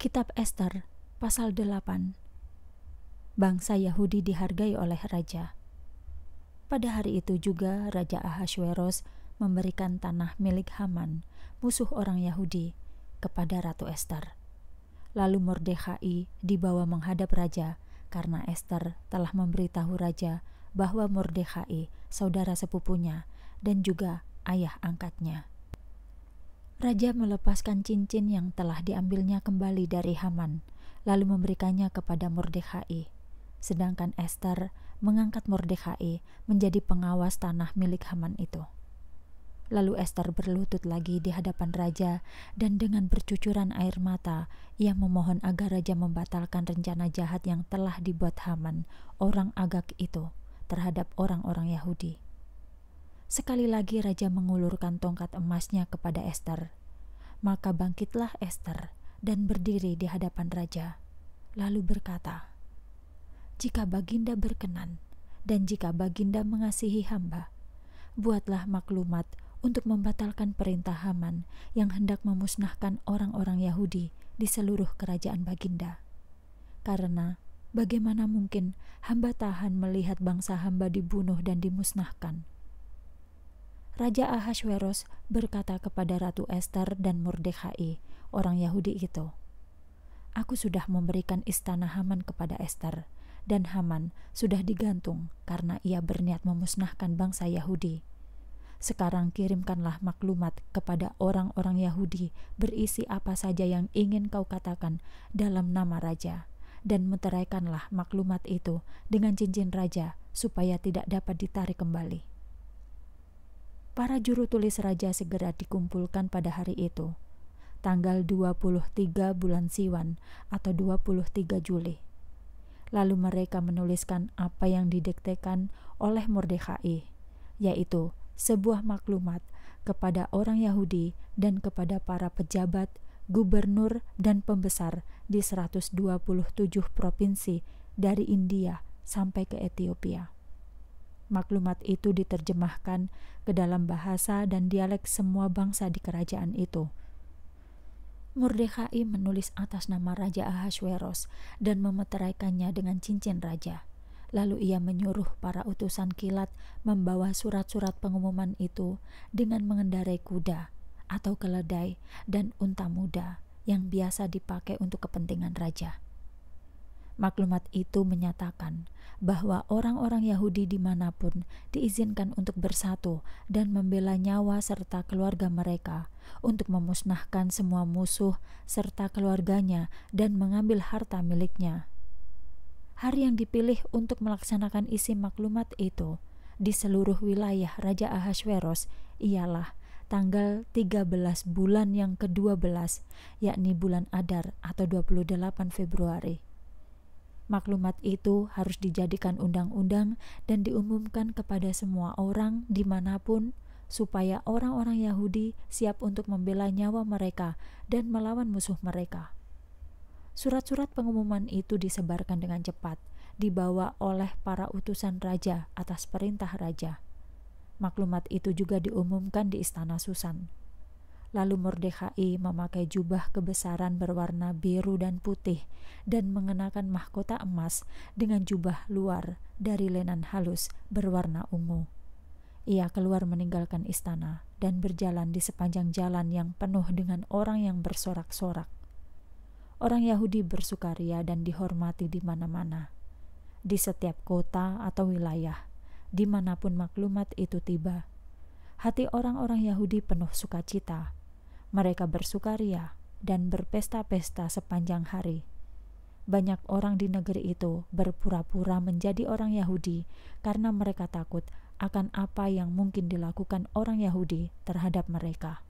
Kitab Esther, pasal 8. Bangsa Yahudi dihargai oleh raja. Pada hari itu juga Raja Ahasueros memberikan tanah milik Haman, musuh orang Yahudi, kepada Ratu Esther. Lalu Mordekhai dibawa menghadap raja karena Esther telah memberitahu raja bahwa Mordekhai saudara sepupunya dan juga ayah angkatnya. Raja melepaskan cincin yang telah diambilnya kembali dari Haman, lalu memberikannya kepada Mordekhai. Sedangkan Esther mengangkat Mordekhai menjadi pengawas tanah milik Haman itu. Lalu Esther berlutut lagi di hadapan raja dan dengan bercucuran air mata ia memohon agar raja membatalkan rencana jahat yang telah dibuat Haman, orang Agak itu, terhadap orang-orang Yahudi. Sekali lagi raja mengulurkan tongkat emasnya kepada Esther. Maka bangkitlah Esther dan berdiri di hadapan raja, lalu berkata, "Jika Baginda berkenan dan jika Baginda mengasihi hamba, buatlah maklumat untuk membatalkan perintah Haman yang hendak memusnahkan orang-orang Yahudi di seluruh kerajaan Baginda. Karena bagaimana mungkin hamba tahan melihat bangsa hamba dibunuh dan dimusnahkan?" Raja Ahasuerus berkata kepada Ratu Esther dan Mordekhai, orang Yahudi itu, Aku sudah memberikan istana Haman kepada Esther, dan Haman sudah digantung karena ia berniat memusnahkan bangsa Yahudi. Sekarang kirimkanlah maklumat kepada orang-orang Yahudi berisi apa saja yang ingin kau katakan dalam nama raja dan meteraikanlah maklumat itu dengan cincin raja supaya tidak dapat ditarik kembali para juru tulis raja segera dikumpulkan pada hari itu, tanggal 23 bulan Siwan atau 23 Juli. Lalu mereka menuliskan apa yang didiktekan oleh Mordekhai, yaitu sebuah maklumat kepada orang Yahudi dan kepada para pejabat, gubernur, dan pembesar di 127 provinsi dari India sampai ke Ethiopia maklumat itu diterjemahkan ke dalam bahasa dan dialek semua bangsa di kerajaan itu. Murdekhai menulis atas nama Raja Ahasueros dan memeteraikannya dengan cincin raja. Lalu ia menyuruh para utusan kilat membawa surat-surat pengumuman itu dengan mengendarai kuda atau keledai dan unta muda yang biasa dipakai untuk kepentingan raja. Maklumat itu menyatakan bahwa orang-orang Yahudi dimanapun diizinkan untuk bersatu dan membela nyawa serta keluarga mereka, untuk memusnahkan semua musuh serta keluarganya dan mengambil harta miliknya. Hari yang dipilih untuk melaksanakan isi maklumat itu di seluruh wilayah Raja Ahasveros ialah tanggal 13 bulan yang ke-12, yakni bulan Adar atau 28 Februari. Maklumat itu harus dijadikan undang-undang dan diumumkan kepada semua orang dimanapun, supaya orang-orang Yahudi siap untuk membela nyawa mereka dan melawan musuh mereka. Surat-surat pengumuman itu disebarkan dengan cepat, dibawa oleh para utusan raja atas perintah raja. Maklumat itu juga diumumkan di istana Susan. Lalu Mordekhai memakai jubah kebesaran berwarna biru dan putih dan mengenakan mahkota emas dengan jubah luar dari lenan halus berwarna ungu. Ia keluar meninggalkan istana dan berjalan di sepanjang jalan yang penuh dengan orang yang bersorak-sorak. Orang Yahudi bersukaria dan dihormati di mana-mana. Di setiap kota atau wilayah, dimanapun maklumat itu tiba, hati orang-orang Yahudi penuh sukacita mereka bersukaria dan berpesta-pesta sepanjang hari. Banyak orang di negeri itu berpura-pura menjadi orang Yahudi karena mereka takut akan apa yang mungkin dilakukan orang Yahudi terhadap mereka.